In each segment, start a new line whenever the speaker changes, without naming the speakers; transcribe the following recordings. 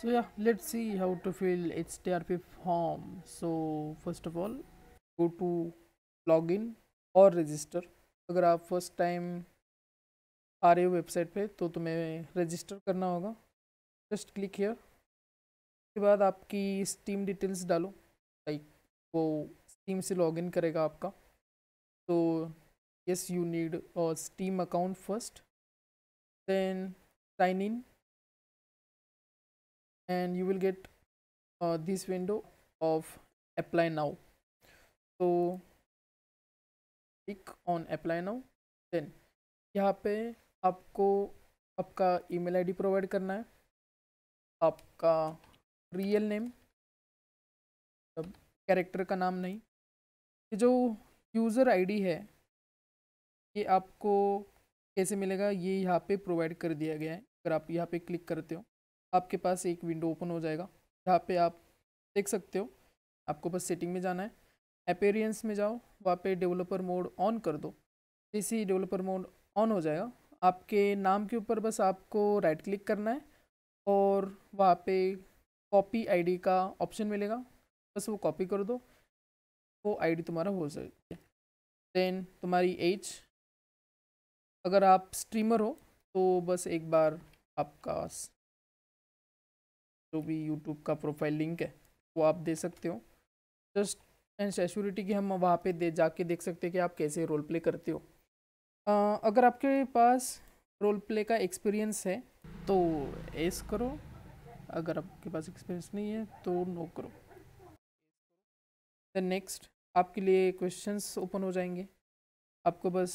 so yeah let's see how to fill HTRP form so first of all go to login और register अगर आप first time आ रहे हो website पे तो तुम्हें रजिस्टर करना होगा जस्ट क्लिक हियर उसके बाद आपकी स्टीम डिटेल्स डालो लाइक वो स्टीम से लॉगिन करेगा आपका तो yes you need Steam account first then sign in and you will get uh, this window of apply now so click on apply now then यहाँ पे आपको आपका ईमेल आईडी प्रोवाइड करना है आपका रियल नेम कैरेक्टर का नाम नहीं ये जो यूज़र आईडी है ये आपको कैसे मिलेगा ये यहाँ पे प्रोवाइड कर दिया गया है अगर आप यहाँ पे क्लिक करते हो आपके पास एक विंडो ओपन हो जाएगा जहाँ पे आप देख सकते हो आपको बस सेटिंग में जाना है अपेरियंस में जाओ वहाँ पे डेवलपर मोड ऑन कर दो जैसे ही डेवलपर मोड ऑन हो जाएगा आपके नाम के ऊपर बस आपको राइट क्लिक करना है और वहाँ पे कॉपी आईडी का ऑप्शन मिलेगा बस वो कॉपी कर दो वो आईडी तुम्हारा हो जाएगी देन तुम्हारी एज अगर आप स्ट्रीमर हो तो बस एक बार आपका जो भी यूट्यूब का प्रोफाइल लिंक है वो आप दे सकते हो जस्ट एंड सेश्योरिटी की हम वहाँ पे दे जाके देख सकते हैं कि आप कैसे रोल प्ले करते हो आ, अगर आपके पास रोल प्ले का एक्सपीरियंस है तो एस करो अगर आपके पास एक्सपीरियंस नहीं है तो नो करो देन नेक्स्ट आपके लिए क्वेश्चंस ओपन हो जाएंगे आपको बस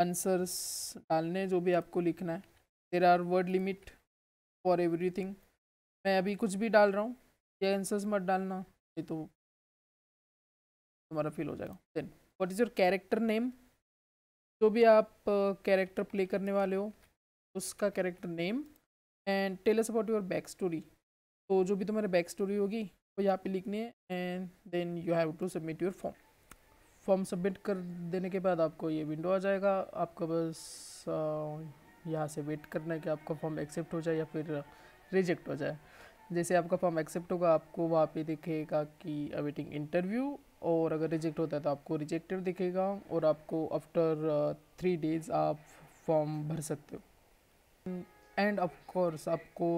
आंसर्स डालने जो भी आपको लिखना है there are word limit for thing मैं अभी कुछ भी डाल रहा हूँ ये आंसर्स मत डालना ये तो तुम्हारा फील हो जाएगा then what is your character name जो भी आप कैरेक्टर uh, प्ले करने वाले हो उसका character name and tell about your back story तो जो भी तुम्हारी बैक स्टोरी होगी वो यहाँ पे लिखनी है and then you have to submit your form form submit कर देने के बाद आपको ये विंडो आ जाएगा आपका बस uh, यहाँ से वेट करना है कि आपका फॉर्म एक्सेप्ट हो जाए या फिर रिजेक्ट हो जाए जैसे आपका फॉर्म एक्सेप्ट होगा आपको वहाँ पे दिखेगा कि अवेटिंग इंटरव्यू और अगर रिजेक्ट होता है तो आपको रिजेक्टेड दिखेगा और आपको आफ्टर थ्री डेज आप फॉर्म भर सकते हो एंड ऑफ कोर्स आपको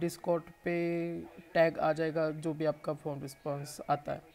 डिस्कॉट uh, पे टैग आ जाएगा जो भी आपका फॉर्म रिस्पॉन्स आता है